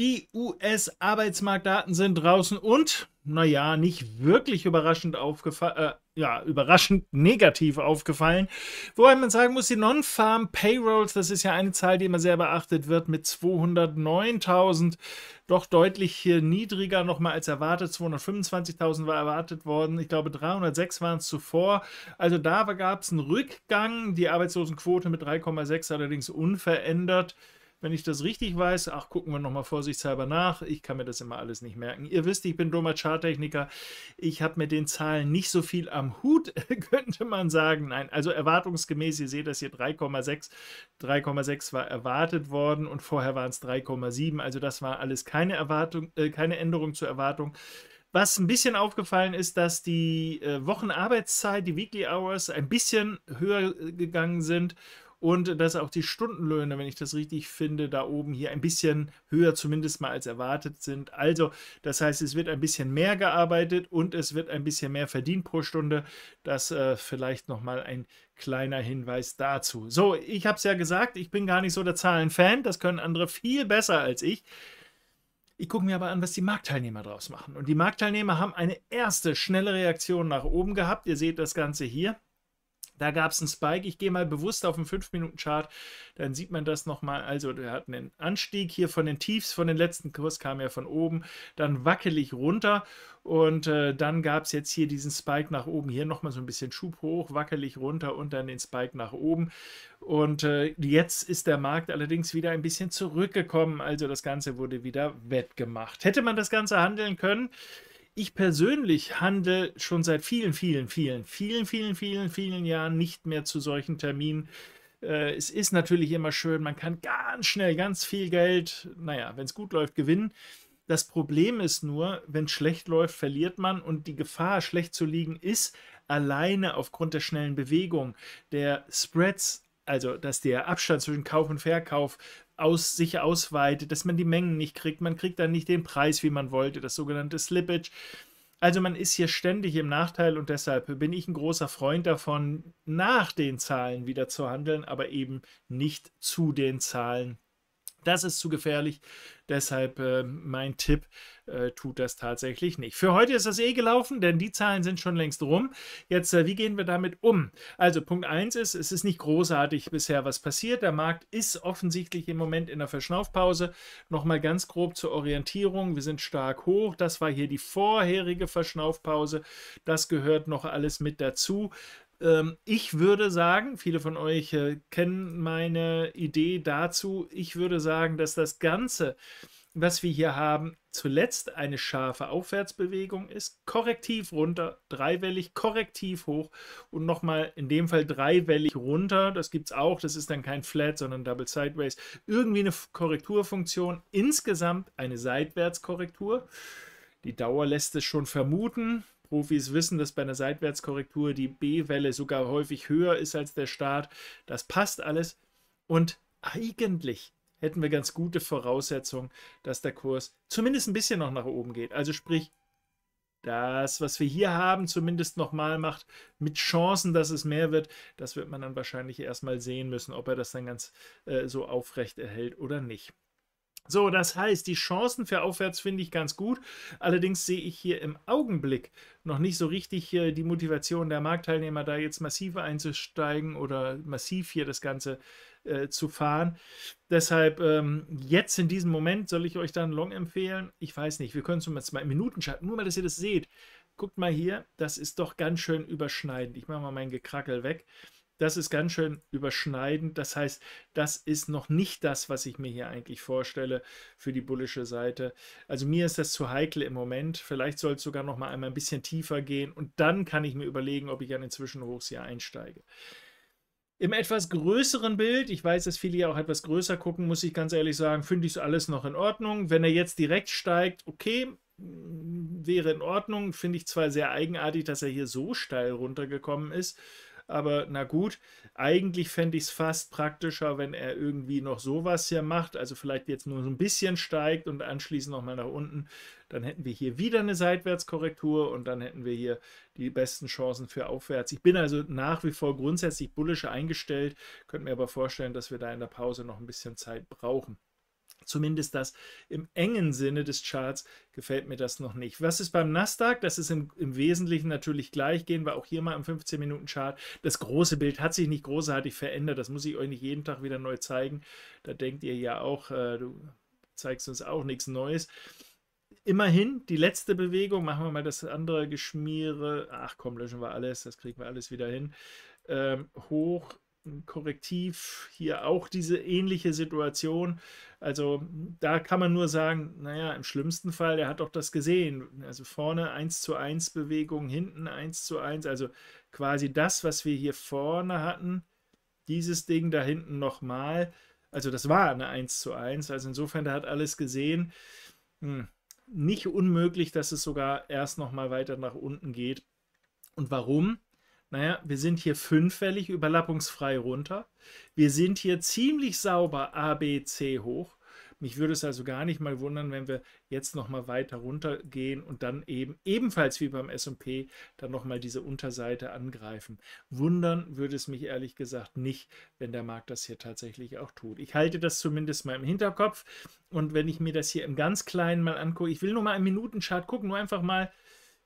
Die US-Arbeitsmarktdaten sind draußen und, naja, nicht wirklich überraschend aufgefallen. Äh, ja, überraschend negativ aufgefallen. Wobei man sagen muss, die Non-Farm Payrolls, das ist ja eine Zahl, die immer sehr beachtet wird, mit 209.000, doch deutlich niedriger nochmal als erwartet. 225.000 war erwartet worden. Ich glaube, 306 waren es zuvor. Also da gab es einen Rückgang. Die Arbeitslosenquote mit 3,6 allerdings unverändert wenn ich das richtig weiß, ach, gucken wir nochmal vorsichtshalber nach. Ich kann mir das immer alles nicht merken. Ihr wisst, ich bin dummer Charttechniker. Ich habe mit den Zahlen nicht so viel am Hut, könnte man sagen. Nein, also erwartungsgemäß, ihr seht das hier 3,6. 3,6 war erwartet worden und vorher waren es 3,7. Also das war alles keine Erwartung, äh, keine Änderung zur Erwartung. Was ein bisschen aufgefallen ist, dass die äh, Wochenarbeitszeit, die Weekly Hours, ein bisschen höher äh, gegangen sind und dass auch die Stundenlöhne, wenn ich das richtig finde, da oben hier ein bisschen höher zumindest mal als erwartet sind. Also, das heißt, es wird ein bisschen mehr gearbeitet und es wird ein bisschen mehr verdient pro Stunde. Das äh, vielleicht nochmal ein kleiner Hinweis dazu. So, ich habe es ja gesagt, ich bin gar nicht so der Zahlenfan. Das können andere viel besser als ich. Ich gucke mir aber an, was die Marktteilnehmer draus machen. Und die Marktteilnehmer haben eine erste schnelle Reaktion nach oben gehabt. Ihr seht das Ganze hier. Da gab es einen Spike. Ich gehe mal bewusst auf den 5-Minuten-Chart, dann sieht man das nochmal. Also, wir hat einen Anstieg hier von den Tiefs, von den letzten Kurs kam ja von oben, dann wackelig runter und äh, dann gab es jetzt hier diesen Spike nach oben. Hier nochmal so ein bisschen Schub hoch, wackelig runter und dann den Spike nach oben. Und äh, jetzt ist der Markt allerdings wieder ein bisschen zurückgekommen. Also, das Ganze wurde wieder wettgemacht. Hätte man das Ganze handeln können? Ich persönlich handle schon seit vielen, vielen, vielen, vielen, vielen, vielen, vielen Jahren nicht mehr zu solchen Terminen. Äh, es ist natürlich immer schön, man kann ganz schnell ganz viel Geld, naja, wenn es gut läuft, gewinnen. Das Problem ist nur, wenn es schlecht läuft, verliert man und die Gefahr, schlecht zu liegen, ist alleine aufgrund der schnellen Bewegung, der Spreads, also dass der Abstand zwischen Kauf und Verkauf aus, sich ausweitet, dass man die Mengen nicht kriegt, man kriegt dann nicht den Preis, wie man wollte, das sogenannte Slippage. Also man ist hier ständig im Nachteil und deshalb bin ich ein großer Freund davon, nach den Zahlen wieder zu handeln, aber eben nicht zu den Zahlen das ist zu gefährlich. Deshalb äh, mein Tipp, äh, tut das tatsächlich nicht. Für heute ist das eh gelaufen, denn die Zahlen sind schon längst rum. Jetzt, äh, wie gehen wir damit um? Also Punkt 1 ist, es ist nicht großartig bisher was passiert. Der Markt ist offensichtlich im Moment in der Verschnaufpause. Nochmal ganz grob zur Orientierung. Wir sind stark hoch. Das war hier die vorherige Verschnaufpause. Das gehört noch alles mit dazu. Ähm, ich würde sagen, viele von euch äh, kennen meine Idee dazu, ich würde sagen, dass das Ganze, was wir hier haben, zuletzt eine scharfe Aufwärtsbewegung ist, korrektiv runter, dreiwellig, korrektiv hoch und nochmal in dem Fall dreiwellig runter. Das gibt es auch, das ist dann kein Flat, sondern Double Sideways. Irgendwie eine Korrekturfunktion, insgesamt eine Seitwärtskorrektur. Die Dauer lässt es schon vermuten. Profis wissen, dass bei einer Seitwärtskorrektur die B-Welle sogar häufig höher ist als der Start. Das passt alles. Und eigentlich hätten wir ganz gute Voraussetzungen, dass der Kurs zumindest ein bisschen noch nach oben geht. Also sprich, das, was wir hier haben, zumindest nochmal macht, mit Chancen, dass es mehr wird, das wird man dann wahrscheinlich erstmal sehen müssen, ob er das dann ganz äh, so aufrecht erhält oder nicht. So, das heißt, die Chancen für Aufwärts finde ich ganz gut. Allerdings sehe ich hier im Augenblick noch nicht so richtig äh, die Motivation der Marktteilnehmer, da jetzt massiv einzusteigen oder massiv hier das Ganze äh, zu fahren. Deshalb ähm, jetzt in diesem Moment soll ich euch dann Long empfehlen. Ich weiß nicht, wir können es mal im Minuten schalten, nur mal, dass ihr das seht. Guckt mal hier, das ist doch ganz schön überschneidend. Ich mache mal mein Gekrackel weg das ist ganz schön überschneidend. Das heißt, das ist noch nicht das, was ich mir hier eigentlich vorstelle für die bullische Seite. Also mir ist das zu heikel im Moment. Vielleicht soll es sogar noch mal einmal ein bisschen tiefer gehen und dann kann ich mir überlegen, ob ich an den Zwischenhochs hier einsteige. Im etwas größeren Bild, ich weiß, dass viele ja auch etwas größer gucken, muss ich ganz ehrlich sagen, finde ich es alles noch in Ordnung. Wenn er jetzt direkt steigt, okay, wäre in Ordnung. Finde ich zwar sehr eigenartig, dass er hier so steil runtergekommen ist aber na gut, eigentlich fände ich es fast praktischer, wenn er irgendwie noch sowas hier macht, also vielleicht jetzt nur so ein bisschen steigt und anschließend nochmal nach unten, dann hätten wir hier wieder eine Seitwärtskorrektur und dann hätten wir hier die besten Chancen für aufwärts. Ich bin also nach wie vor grundsätzlich bullisch eingestellt, könnte mir aber vorstellen, dass wir da in der Pause noch ein bisschen Zeit brauchen zumindest das im engen Sinne des Charts gefällt mir das noch nicht. Was ist beim Nasdaq? Das ist im, im Wesentlichen natürlich gleich, gehen wir auch hier mal im 15-Minuten-Chart. Das große Bild hat sich nicht großartig verändert, das muss ich euch nicht jeden Tag wieder neu zeigen. Da denkt ihr ja auch, äh, du zeigst uns auch nichts Neues. Immerhin, die letzte Bewegung, machen wir mal das andere Geschmiere. Ach komm, löschen wir alles, das kriegen wir alles wieder hin. Ähm, hoch Korrektiv hier auch diese ähnliche Situation. Also da kann man nur sagen, naja, im schlimmsten Fall, der hat doch das gesehen. Also vorne 1 zu 1 Bewegung, hinten 1 zu 1. Also quasi das, was wir hier vorne hatten, dieses Ding da hinten nochmal. Also das war eine 1 zu 1. Also insofern, der hat alles gesehen. Hm. Nicht unmöglich, dass es sogar erst nochmal weiter nach unten geht. Und warum? naja, wir sind hier fünffällig überlappungsfrei runter. Wir sind hier ziemlich sauber A, B, C hoch. Mich würde es also gar nicht mal wundern, wenn wir jetzt nochmal weiter runtergehen und dann eben ebenfalls wie beim SP dann nochmal diese Unterseite angreifen. Wundern würde es mich ehrlich gesagt nicht, wenn der Markt das hier tatsächlich auch tut. Ich halte das zumindest mal im Hinterkopf und wenn ich mir das hier im ganz Kleinen mal angucke, ich will nur mal einen Minutenchart gucken, nur einfach mal,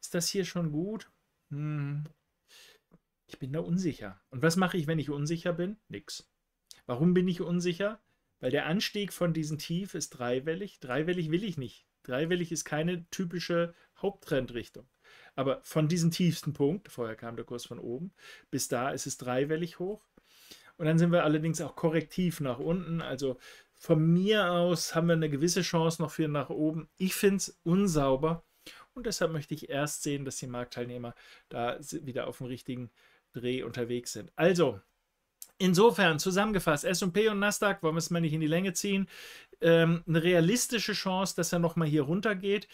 ist das hier schon gut? Hm, ich bin da unsicher. Und was mache ich, wenn ich unsicher bin? Nix. Warum bin ich unsicher? Weil der Anstieg von diesem Tief ist dreiwellig. Dreiwellig will ich nicht. Dreiwellig ist keine typische Haupttrendrichtung. Aber von diesem tiefsten Punkt, vorher kam der Kurs von oben, bis da ist es dreiwellig hoch. Und dann sind wir allerdings auch korrektiv nach unten. Also von mir aus haben wir eine gewisse Chance noch für nach oben. Ich finde es unsauber. Und deshalb möchte ich erst sehen, dass die Marktteilnehmer da wieder auf dem richtigen Dreh unterwegs sind. Also, insofern zusammengefasst, SP und Nasdaq, wollen wir es mal nicht in die Länge ziehen, ähm, eine realistische Chance, dass er nochmal hier runtergeht.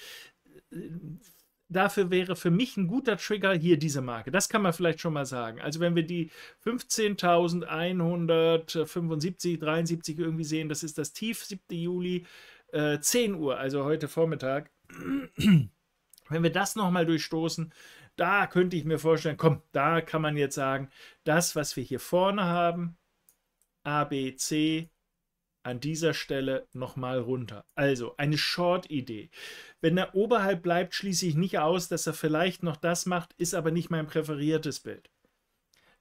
Dafür wäre für mich ein guter Trigger hier diese Marke. Das kann man vielleicht schon mal sagen. Also wenn wir die 15.175, 73 irgendwie sehen, das ist das Tief, 7. Juli, äh, 10 Uhr, also heute Vormittag. Wenn wir das nochmal durchstoßen, da könnte ich mir vorstellen, komm, da kann man jetzt sagen, das, was wir hier vorne haben, A, B, C, an dieser Stelle nochmal runter. Also eine Short-Idee. Wenn er oberhalb bleibt, schließe ich nicht aus, dass er vielleicht noch das macht, ist aber nicht mein präferiertes Bild.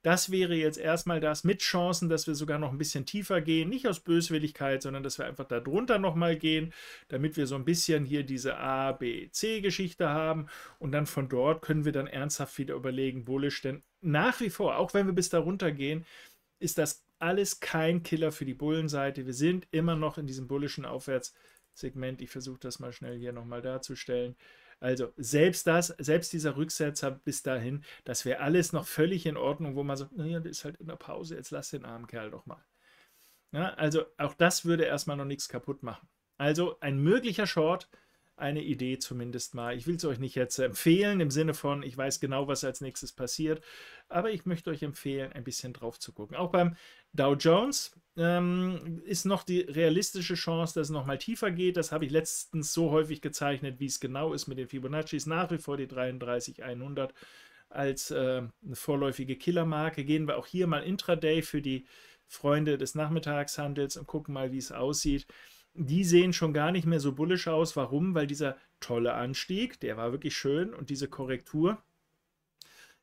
Das wäre jetzt erstmal das mit Chancen, dass wir sogar noch ein bisschen tiefer gehen. Nicht aus Böswilligkeit, sondern dass wir einfach darunter nochmal gehen, damit wir so ein bisschen hier diese A, B, C-Geschichte haben. Und dann von dort können wir dann ernsthaft wieder überlegen, bullish. Denn nach wie vor, auch wenn wir bis darunter gehen, ist das alles kein Killer für die Bullenseite. Wir sind immer noch in diesem bullischen Aufwärtssegment. Ich versuche das mal schnell hier nochmal darzustellen. Also selbst das, selbst dieser Rücksetzer bis dahin, das wäre alles noch völlig in Ordnung, wo man sagt, naja, der ist halt in der Pause, jetzt lass den armen Kerl doch mal. Ja, also auch das würde erstmal noch nichts kaputt machen. Also ein möglicher Short, eine Idee zumindest mal. Ich will es euch nicht jetzt empfehlen im Sinne von, ich weiß genau, was als nächstes passiert, aber ich möchte euch empfehlen, ein bisschen drauf zu gucken. Auch beim Dow Jones ähm, ist noch die realistische Chance, dass es nochmal tiefer geht. Das habe ich letztens so häufig gezeichnet, wie es genau ist mit den Fibonaccis. Nach wie vor die 33100 als äh, eine vorläufige Killermarke. Gehen wir auch hier mal intraday für die Freunde des Nachmittagshandels und gucken mal, wie es aussieht die sehen schon gar nicht mehr so bullisch aus. Warum? Weil dieser tolle Anstieg, der war wirklich schön und diese Korrektur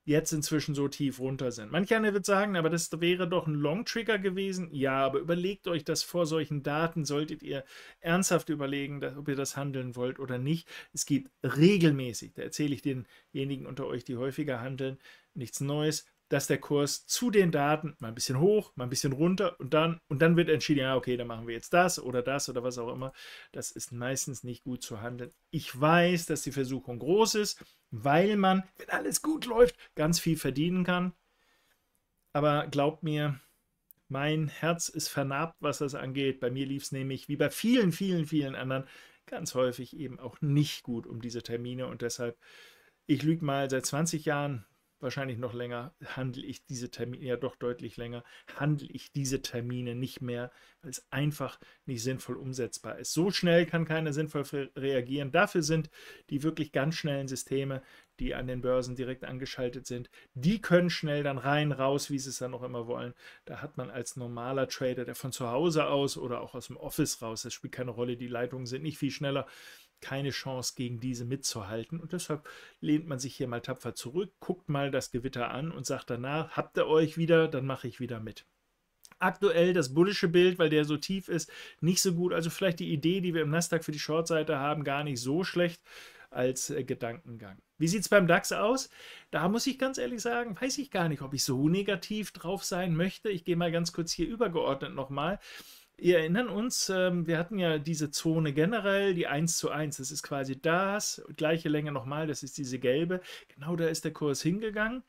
jetzt inzwischen so tief runter sind. Manch einer wird sagen, aber das wäre doch ein Long-Trigger gewesen. Ja, aber überlegt euch das vor solchen Daten, solltet ihr ernsthaft überlegen, ob ihr das handeln wollt oder nicht. Es gibt regelmäßig, da erzähle ich denjenigen unter euch, die häufiger handeln, nichts Neues, dass der Kurs zu den Daten mal ein bisschen hoch, mal ein bisschen runter und dann, und dann wird entschieden, ja, okay, dann machen wir jetzt das oder das oder was auch immer. Das ist meistens nicht gut zu handeln. Ich weiß, dass die Versuchung groß ist, weil man, wenn alles gut läuft, ganz viel verdienen kann. Aber glaubt mir, mein Herz ist vernarbt, was das angeht. Bei mir lief es nämlich, wie bei vielen, vielen, vielen anderen, ganz häufig eben auch nicht gut um diese Termine und deshalb, ich lüge mal, seit 20 Jahren wahrscheinlich noch länger, handle ich diese Termine, ja doch deutlich länger, handle ich diese Termine nicht mehr, weil es einfach nicht sinnvoll umsetzbar ist. So schnell kann keiner sinnvoll reagieren. Dafür sind die wirklich ganz schnellen Systeme, die an den Börsen direkt angeschaltet sind, die können schnell dann rein, raus, wie sie es dann auch immer wollen. Da hat man als normaler Trader, der von zu Hause aus oder auch aus dem Office raus, das spielt keine Rolle, die Leitungen sind nicht viel schneller, keine Chance gegen diese mitzuhalten. Und deshalb lehnt man sich hier mal tapfer zurück, guckt mal das Gewitter an und sagt danach, habt ihr euch wieder, dann mache ich wieder mit aktuell das bullische Bild, weil der so tief ist, nicht so gut. Also vielleicht die Idee, die wir im Nasdaq für die Shortseite haben, gar nicht so schlecht als äh, Gedankengang. Wie sieht es beim DAX aus? Da muss ich ganz ehrlich sagen, weiß ich gar nicht, ob ich so negativ drauf sein möchte. Ich gehe mal ganz kurz hier übergeordnet nochmal. Wir erinnern uns, ähm, wir hatten ja diese Zone generell, die 1 zu 1, das ist quasi das, gleiche Länge nochmal, das ist diese gelbe. Genau da ist der Kurs hingegangen.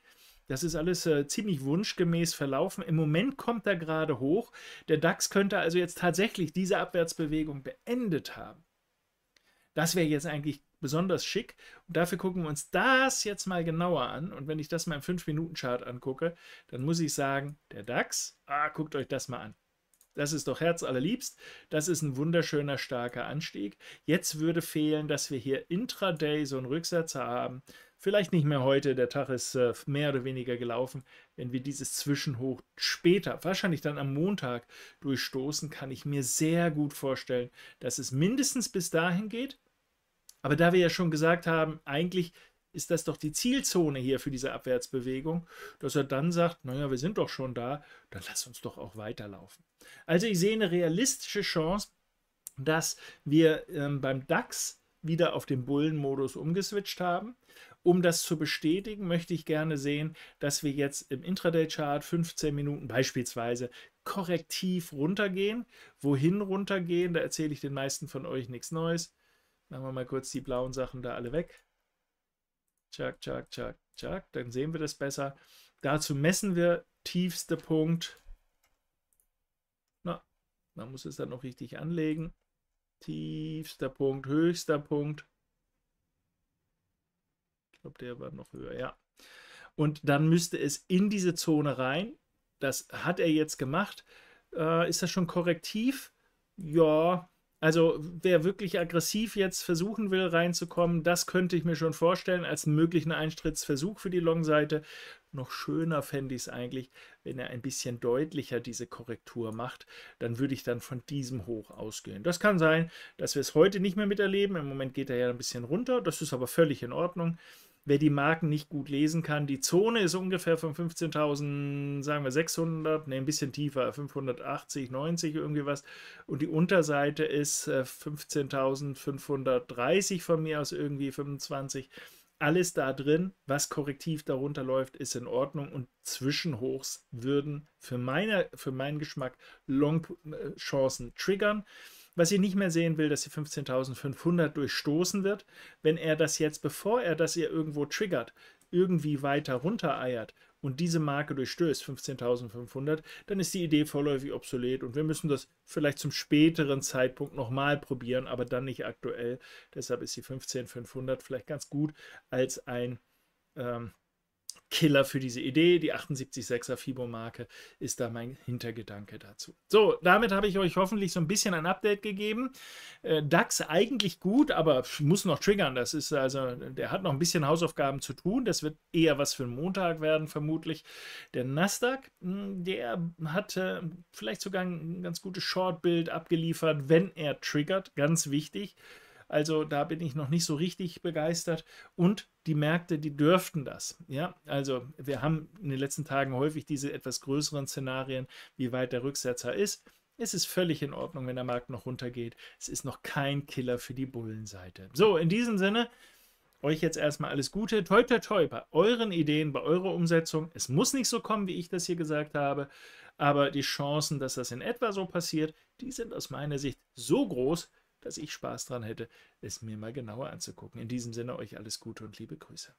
Das ist alles äh, ziemlich wunschgemäß verlaufen. Im Moment kommt er gerade hoch. Der DAX könnte also jetzt tatsächlich diese Abwärtsbewegung beendet haben. Das wäre jetzt eigentlich besonders schick. Und dafür gucken wir uns das jetzt mal genauer an. Und wenn ich das mal im 5-Minuten-Chart angucke, dann muss ich sagen, der DAX, ah, guckt euch das mal an. Das ist doch herzallerliebst. Das ist ein wunderschöner, starker Anstieg. Jetzt würde fehlen, dass wir hier intraday so einen Rücksetzer haben. Vielleicht nicht mehr heute, der Tag ist äh, mehr oder weniger gelaufen. Wenn wir dieses Zwischenhoch später, wahrscheinlich dann am Montag, durchstoßen, kann ich mir sehr gut vorstellen, dass es mindestens bis dahin geht. Aber da wir ja schon gesagt haben, eigentlich ist das doch die Zielzone hier für diese Abwärtsbewegung, dass er dann sagt, naja, wir sind doch schon da, dann lass uns doch auch weiterlaufen. Also ich sehe eine realistische Chance, dass wir ähm, beim DAX wieder auf den Bullenmodus umgeswitcht haben. Um das zu bestätigen, möchte ich gerne sehen, dass wir jetzt im Intraday-Chart 15 Minuten beispielsweise korrektiv runtergehen. Wohin runtergehen? Da erzähle ich den meisten von euch nichts Neues. Machen wir mal kurz die blauen Sachen da alle weg. Tschak, tschak, tschak, tschak. Dann sehen wir das besser. Dazu messen wir tiefste Punkt. Na, man muss es dann noch richtig anlegen. Tiefster Punkt, höchster Punkt. Ich glaube, der war noch höher, ja. Und dann müsste es in diese Zone rein. Das hat er jetzt gemacht. Äh, ist das schon korrektiv? Ja, also wer wirklich aggressiv jetzt versuchen will reinzukommen, das könnte ich mir schon vorstellen als einen möglichen Einstrittsversuch für die Long-Seite. Noch schöner fände ich es eigentlich, wenn er ein bisschen deutlicher diese Korrektur macht. Dann würde ich dann von diesem Hoch ausgehen. Das kann sein, dass wir es heute nicht mehr miterleben. Im Moment geht er ja ein bisschen runter. Das ist aber völlig in Ordnung wer die Marken nicht gut lesen kann. Die Zone ist ungefähr von 15.000, sagen wir 600, ne, ein bisschen tiefer, 580, 90 irgendwie was. Und die Unterseite ist 15.530 äh, von mir aus irgendwie 25. Alles da drin, was korrektiv darunter läuft, ist in Ordnung und Zwischenhochs würden für, meine, für meinen Geschmack Long-Chancen äh, triggern. Was ich nicht mehr sehen will, dass die 15.500 durchstoßen wird. Wenn er das jetzt, bevor er das hier irgendwo triggert, irgendwie weiter runter eiert und diese Marke durchstößt, 15.500, dann ist die Idee vorläufig obsolet und wir müssen das vielleicht zum späteren Zeitpunkt nochmal probieren, aber dann nicht aktuell. Deshalb ist die 15.500 vielleicht ganz gut als ein ähm, Killer für diese Idee. Die 78,6er Fibo-Marke ist da mein Hintergedanke dazu. So, damit habe ich euch hoffentlich so ein bisschen ein Update gegeben. Äh, DAX eigentlich gut, aber muss noch triggern. Das ist also, der hat noch ein bisschen Hausaufgaben zu tun. Das wird eher was für einen Montag werden, vermutlich. Der Nasdaq, hm, der hat äh, vielleicht sogar ein ganz gutes Short-Bild abgeliefert, wenn er triggert. Ganz wichtig. Also da bin ich noch nicht so richtig begeistert. Und die Märkte, die dürften das. Ja, also wir haben in den letzten Tagen häufig diese etwas größeren Szenarien, wie weit der Rücksetzer ist. Es ist völlig in Ordnung, wenn der Markt noch runtergeht. Es ist noch kein Killer für die Bullenseite. So, in diesem Sinne, euch jetzt erstmal alles Gute. Toi, toi, toi, bei euren Ideen, bei eurer Umsetzung. Es muss nicht so kommen, wie ich das hier gesagt habe. Aber die Chancen, dass das in etwa so passiert, die sind aus meiner Sicht so groß, dass ich Spaß dran hätte, es mir mal genauer anzugucken. In diesem Sinne euch alles Gute und liebe Grüße.